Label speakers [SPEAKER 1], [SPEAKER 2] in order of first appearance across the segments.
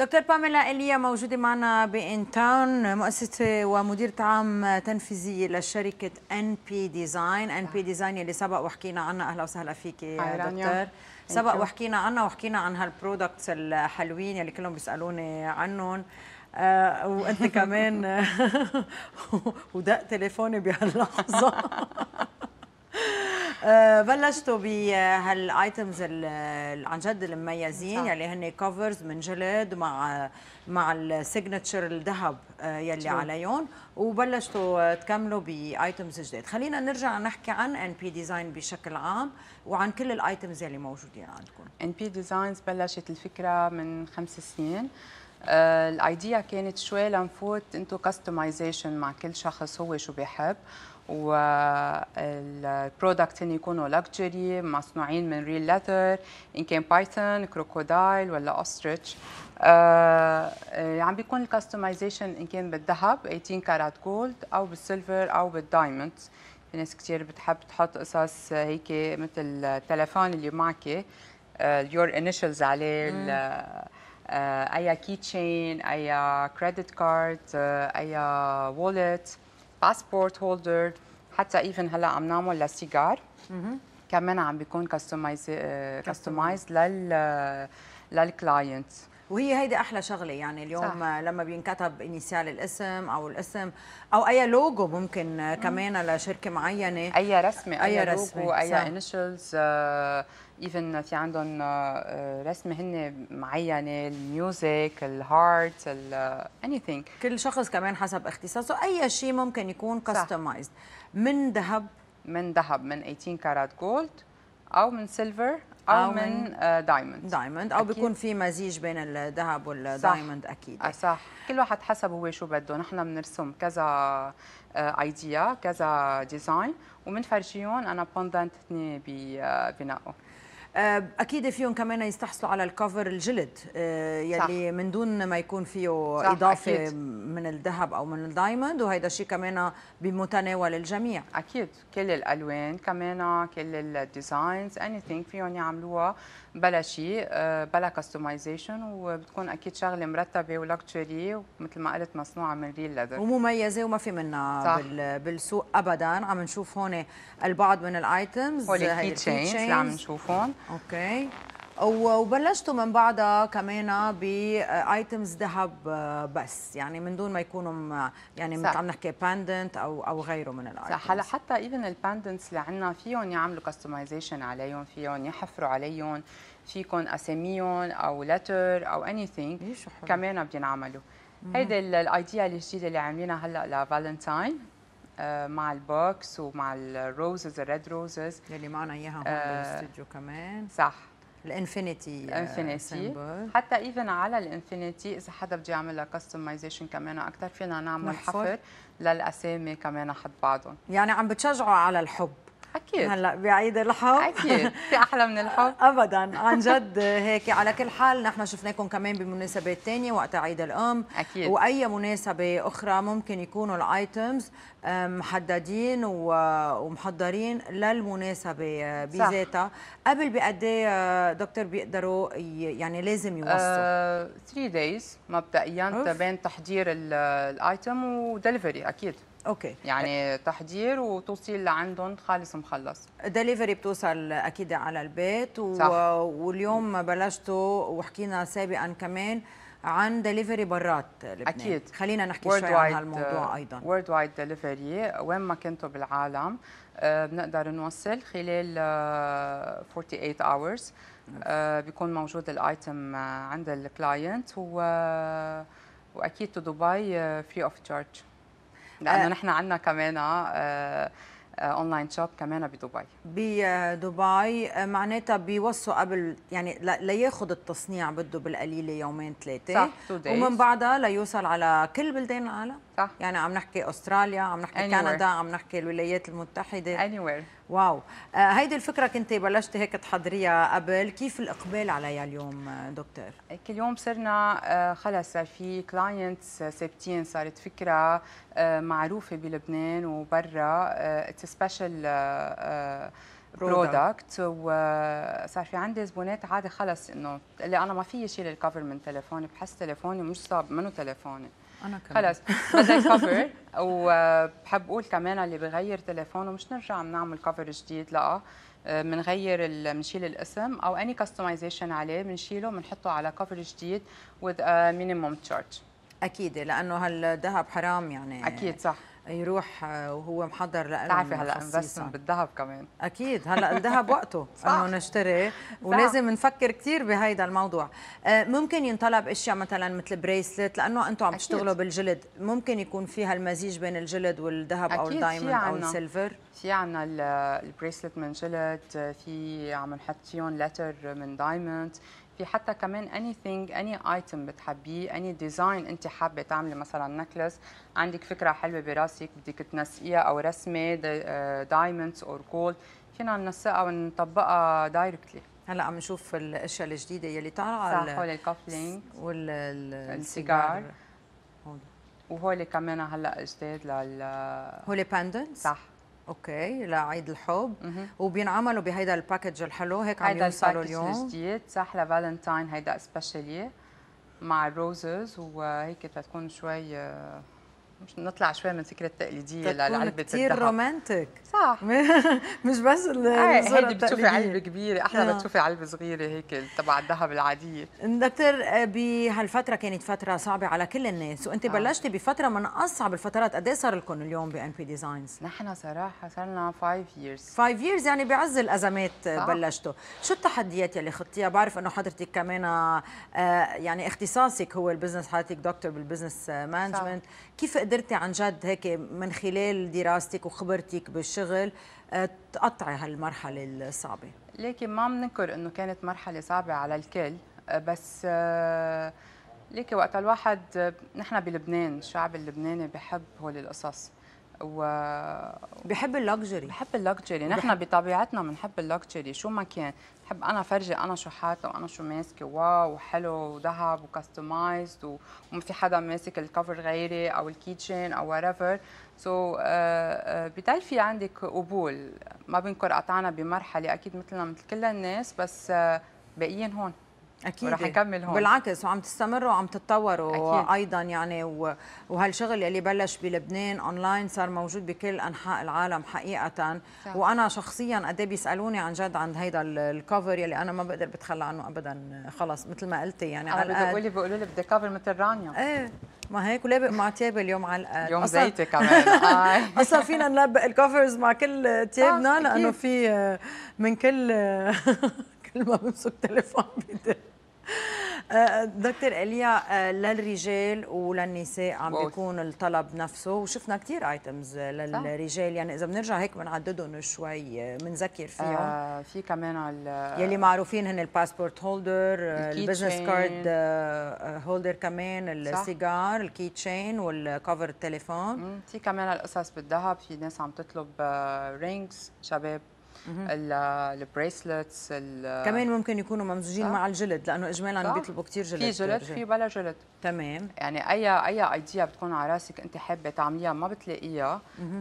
[SPEAKER 1] دكتور باميلا إليا موجودة معنا بإن تاون مؤسسة ومديرة عام تنفيذية لشركة ان بي ديزاين، ان بي ديزاين اللي سبق وحكينا عنها أهلا وسهلا فيك يا دكتور سبق وحكينا عنها وحكينا عن هالبرودكتس الحلوين اللي كلهم بيسألوني عنهم آه وانت كمان ودق تليفوني بهاللحظه آه، بلشتوا بهالايتمز عن جد المميزين يلي هن كفرز من جلد مع مع السيجنتشر الذهب آه، يلي عليهم وبلشتوا تكملوا بايتمز جداد خلينا نرجع نحكي عن ان بي ديزاين بشكل عام وعن كل الايتمز يلي موجودين عندكم ان بي ديزاينز بلشت الفكره من خمس
[SPEAKER 2] سنين آه، الايديا كانت شوي لنفوت انتو كاستمايزيشن مع كل شخص هو شو بيحب والبرودكت هن يكونوا لكجري مصنوعين من ريل ليذر ان كان بايثون كروكودايل ولا اوستريتش آه عم يعني بيكون الكستمايزيشن ان كان بالذهب 18 كارات جولد او بالسيلفر او بالدايموند في ناس كثير بتحب تحط قصص هيك مثل التليفون اللي معك اليور آه، انيشلز عليه آه، آه، اي كي تشين اي كريدت كارد اي وولت باسبورت هولدر حتى ايفن هلا عم نعمل للسيجار كمان عم بيكون كاستمايز آه، كاستمايز لل آه، للكلاينت وهي
[SPEAKER 1] هيدي احلى شغله يعني اليوم صح. آه، لما بينكتب انيسيال الاسم او الاسم او اي لوجو ممكن كمان لشركه معينه اي رسمه اي, أي لوجو رسمة. اي
[SPEAKER 2] انيشلز آه ايفن في عندهم آه، آه، رسمه هن معينه الميوزك الهارت اني ثينج آه، كل شخص كمان حسب اختصاصه اي شيء ممكن يكون كاستمايزد من ذهب من ذهب من 18 كارات جولد او من سيلفر او, أو من دايموند دايموند او بيكون في مزيج بين الذهب والدايموند اكيد صح. كل واحد حسب هو شو بده نحن بنرسم كذا ايديا كذا ديزاين فرجيون انا بوندنت بنقوا
[SPEAKER 1] آه، اكيد فيهم كمان يستحصلوا على الكفر الجلد آه، يلي صح. من دون ما يكون فيه صح اضافه أكيد. من الذهب او من الدايموند وهيدا شيء كمان بمتناول الجميع اكيد كل الالوان كمان كل الديزاينز
[SPEAKER 2] اني ثينك فيهم يعملوها بلا شيء آه، بلا كاستمايزيشن وبتكون اكيد شغله مرتبه ولكشري ومثل ما قلت مصنوعه من ريل لذر
[SPEAKER 1] ومميزه وما في منها بالسوق ابدا عم نشوف هون البعض من الايتمز هولي كي تشينز اللي عم نشوفهم اوكي وبلشتوا من بعدها كمان بايتمز ذهب آه، بس يعني من دون ما يكونوا يعني مثل عم نحكي
[SPEAKER 2] باندنت او او غيره من الايتمز صح هلا حتى ايفن الباندنتس اللي عندنا فيهم يعملوا كستمايزيشن عليهم فيهم يحفروا عليهم فيكم اساميهم او لتر او اني ثينج كمان بينعملوا هيدي الايديا الجديده اللي عاملينها هلا لفالنتاين آه، مع البوكس ومع الروزز الريد روزز اللي معنا اياها هون آه،
[SPEAKER 1] بالاستوديو كمان صح الانفينيتي آه، الانفينيتي
[SPEAKER 2] حتى ايفن على الانفينيتي اذا حدا بده يعمل لها كستمايزيشن كمان اكثر فينا نعمل حفر للاسامي
[SPEAKER 1] كمان حد بعضهم يعني عم بتشجعوا على الحب اكيد هلا بعيد الحب اكيد في احلى من الحب ابدا عن جد هيك على كل حال نحن شفناكم كمان بمناسبات ثانيه وقت عيد الام اكيد واي مناسبه اخرى ممكن يكونوا الايتمز آه، محددين ومحضرين للمناسبه آه، بذاتها قبل بقد ايه آه، دكتور بيقدروا يعني لازم يوصلوا
[SPEAKER 2] 3 دايز مبدئيا تبين تحضير الايتم ودليفري اكيد
[SPEAKER 1] اوكي يعني تحضير وتوصيل لعندهم خالص مخلص دليفري بتوصل اكيد على البيت و... صح. واليوم بلشتوا وحكينا سابقا كمان عن دليفري برات لبنان اكيد خلينا نحكي شوي عن هالموضوع آه، ايضا وورد وايد
[SPEAKER 2] دليفري وين ما كنتوا بالعالم آه، بنقدر نوصل خلال 48 آه، hours بيكون موجود الايتم عند الكلاينت و... واكيد دبي فري اوف تشارج لانه نحن
[SPEAKER 1] عندنا كمان اونلاين آه شوب آه، كمان بدبي بدبي آه، آه، معناتها بيوصوا قبل يعني لياخذ التصنيع بده بالقليله يومين ثلاثه ومن بعدها ليوصل على كل بلدان العالم صح يعني عم نحكي استراليا عم نحكي anywhere. كندا عم نحكي الولايات المتحده anywhere. واو آه هيدي الفكره كنت بلشتي هيك تحضريها قبل كيف الاقبال عليها اليوم آه، دكتور
[SPEAKER 2] كل يوم صرنا آه خلص صار في كلاينتس آه، ثابتين صارت فكره آه معروفه بلبنان وبرا اتس سبيشال برودكت وصار في عندي زبونات عادي خلص انه اللي انا ما في شيء للكفر من تليفوني بحس تليفوني مش صعب منه تليفوني انا كمان خلص بدنا كفر وبحب اقول كمان اللي بغير تليفونه مش نرجع بنعمل كفر جديد لا بنغير آه، بنشيل الاسم او اني كستمايزيشن عليه بنشيله بنحطه على كفر جديد وذ
[SPEAKER 1] مينيموم تشارج اكيد لانه هالذهب حرام يعني اكيد صح يروح آه، وهو محضر لألم تعرفي هلا انفستمنت بالذهب كمان اكيد هلا الذهب وقته انه نشتري ولازم نفكر كثير بهيدا الموضوع آه، ممكن ينطلب اشياء مثلا مثل بريسلت لانه انتم عم تشتغلوا بالجلد ممكن يكون فيها المزيج بين الجلد والذهب او الدايموند او السيلفر
[SPEAKER 2] في عنا البريسلت من جلد في عم نحط فيهم لتر من دايموند في حتى كمان اني ثينج اني ايتم بتحبيه اني ديزاين انت حابه تعملي مثلا نكلس عندك فكره حلوه براسك بدك تنسقيها او رسمه دايموندز اور جولد فينا ننسقها ونطبقها دايركتلي هلا عم نشوف الاشياء الجديده يلي طالعه صح هول الكفلينج والسيجار وهول كمان هلا جديد لل
[SPEAKER 1] هول باندنس صح اوكي لعيد الحب وبينعملوا بهيدا الباكج الحلو هيك عم يوصلوا اليوم هيدا الجديد صح لفالنتاين هيدا سبيشالي
[SPEAKER 2] مع الروزز وهيك تكون شوي آه، مش نطلع شوي من فكره التقليديه لعلبه الذهب كثير رومانتك
[SPEAKER 1] صح مش بس آه، هيدي بتشوفي علبه
[SPEAKER 2] كبيره احلى ما آه. تشوفي علبه صغيره هيك تبع الذهب العاديه
[SPEAKER 1] دكتور آه، بهالفتره كانت فتره صعبه على كل الناس وانت آه. بلشتي بفتره من اصعب الفترات قد ايه صار لكم اليوم بان بي ديزاينز نحن صراحه صار لنا 5 years 5 years يعني بعز الازمات صح. بلشتوا شو التحديات يلي خضتيها بعرف انه حضرتك كمان آه يعني اختصاصك هو البزنس حضرتك دكتور بالبزنس مانجمنت كيف قدرتي عن جد هيك من خلال دراستك وخبرتك بالش الشغل آه، تقطعي هالمرحله الصعبه
[SPEAKER 2] لكن ما بننكر انه كانت مرحله صعبه على الكل آه، بس آه، لكن وقت الواحد نحن بلبنان الشعب اللبناني بحب هول القصص و بحب اللكجري بحب اللكجري نحن بطبيعتنا بنحب اللكجري شو ما كان بحب انا فرجي انا شو حاطه وانا شو ماسكه واو وحلو وذهب وكستمايز و... وما في حدا ماسك الكفر غيري او الكيتشن او ورايفر سو so, uh, uh, في عندك قبول ما بنكر قطعنا بمرحله اكيد مثلنا
[SPEAKER 1] مثل كل الناس بس uh, باقيين هون اكيد وراح اكمل هون بالعكس وعم تستمروا وعم تتطوروا أكيد. ايضا يعني و... وهالشغل اللي بلش بلبنان اونلاين صار موجود بكل انحاء العالم حقيقه صح. وانا شخصيا قد إيه بيسالوني عن جد عن هيدا الكفر يلي انا ما بقدر بتخلى عنه ابدا خلص مثل ما قلتي يعني على الأقل بتقولي بيقولوا لي بدي كفر مثل رانيا ايه ما هيك ولابق مع تياب اليوم على الأقل يوم زيتي كمان آه. اصلا فينا نلبق الكفرز مع كل تيابنا آه، لانه في آه، من كل كل ما بمسك تليفون بدق دكتور ايليا آه، للرجال وللنساء عم بيكون الطلب نفسه وشفنا كثير ايتمز للرجال يعني اذا بنرجع هيك بنعددهم شوي بنذكر آه، فيهم آه في كمان على يلي معروفين هن الباسبورت هولدر البزنس كارد هولدر كمان السيجار الكي تشين والكفر التليفون في كمان القصص
[SPEAKER 2] بالذهب في ناس عم تطلب رينجز آه، شباب البريسلتس كمان ممكن
[SPEAKER 1] يكونوا ممزوجين صح. مع الجلد لانه اجمالا بيطلبوا كثير جلد في جلد في بلا
[SPEAKER 2] جلد تمام يعني اي اي ايديا بتكون على راسك انت حابه تعمليها ما بتلاقيها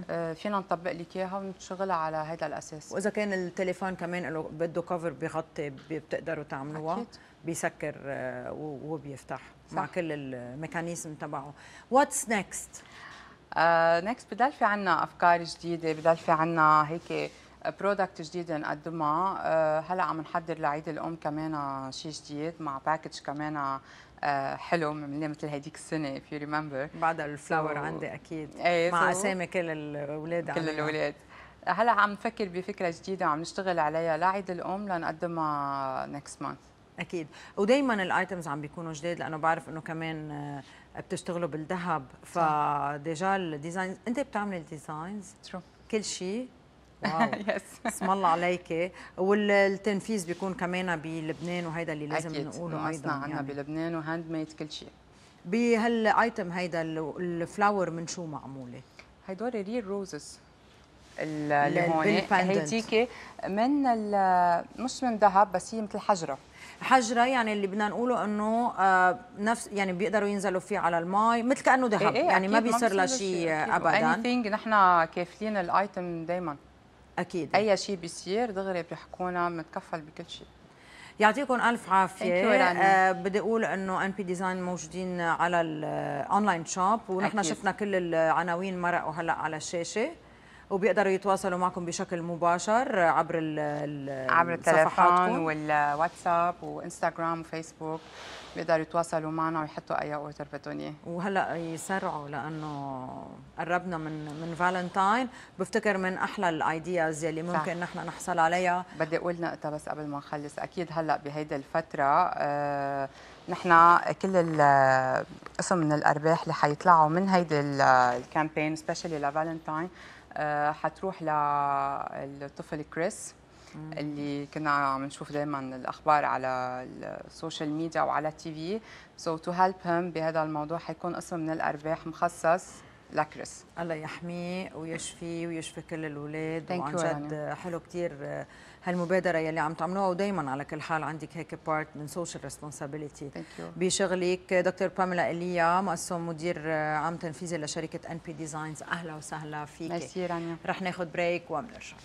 [SPEAKER 2] آه، فينا نطبق لك اياها ونشتغلها على هذا الاساس واذا
[SPEAKER 1] كان التليفون كمان له بده كفر بغطي بتقدروا تعملوها أكيد. بيسكر آه، وبيفتح صح. مع كل الميكانيزم تبعه واتس نيكست نيكست uh, بضل في
[SPEAKER 2] عنا افكار جديده بضل في عنا هيك برودكت جديد نقدمها آه، هلا عم نحضر لعيد الام كمان شيء جديد مع باكج كمان آه، حلو عملناه مثل هيديك السنه اف يو ريمبر بعد الفلاور عندي اكيد ايه مع اسامي كل الاولاد كل الاولاد هلا عم نفكر بفكره جديده وعم نشتغل عليها لعيد الام
[SPEAKER 1] لنقدمها نكست مانث اكيد ودائما الايتمز عم بيكونوا جداد لانه بعرف انه كمان آه، بتشتغلوا بالذهب فديجا الديزاينز انت بتعملي الديزاينز ترو كل شيء اسم الله عليك والتنفيذ بيكون كمان بلبنان وهيدا اللي لازم أكيد. نقوله ايضا عندنا يعني. بلبنان وهاند ميد كل شيء بهالايتم هيدا الفلاور من شو معموله؟ هدول ريل روزز
[SPEAKER 2] اللي هون هيديكي
[SPEAKER 1] من مش من ذهب بس هي مثل حجره حجره يعني اللي بدنا نقوله انه آه، نفس يعني بيقدروا ينزلوا فيه على المي مثل كانه ذهب إيه إيه يعني ما بيصير لها شيء ابدا anything نحن
[SPEAKER 2] كافلين الايتم دائما اكيد اي شيء بيصير دغري بيحكونا
[SPEAKER 1] متكفل بكل شيء يعطيكم الف عافيه أه بدي اقول انه ان بي ديزاين موجودين على الاونلاين آه، شوب ونحن شفنا كل العناوين مرقوا هلا على الشاشه وبيقدروا يتواصلوا معكم بشكل مباشر عبر ال عبر التليفون
[SPEAKER 2] والواتساب وانستغرام وفيسبوك بيقدروا يتواصلوا معنا
[SPEAKER 1] ويحطوا اي اوردر بدهم اياه وهلا يسرعوا لانه قربنا من من فالنتاين بفتكر من احلى الايدياز يلي ممكن نحن نحصل عليها بدي اقول نقطه
[SPEAKER 2] بس قبل ما نخلص اكيد هلا بهيدي الفتره آه نحن كل آه، قسم من الارباح اللي حيطلعوا من هيدي آه، الكامبين سبيشلي لفالنتاين آه، حتروح للطفل كريس اللي كنا عم نشوف دائما الاخبار على السوشيال ميديا وعلى التي في سو تو هيلب هيم بهذا الموضوع حيكون قسم من الارباح مخصص لكريس الله يحميه
[SPEAKER 1] ويشفيه ويشفي كل الاولاد وعن جد حلو كثير آه، هالمبادره يلي عم تعملوها ودائما على كل حال عندك هيك بارت من سوشيال ريسبونسابيلتي بشغلك دكتور باميلا ايليا مقسم مدير آه، عام تنفيذي لشركه ان بي ديزاينز اهلا وسهلا فيك رح ناخذ بريك وبنرجع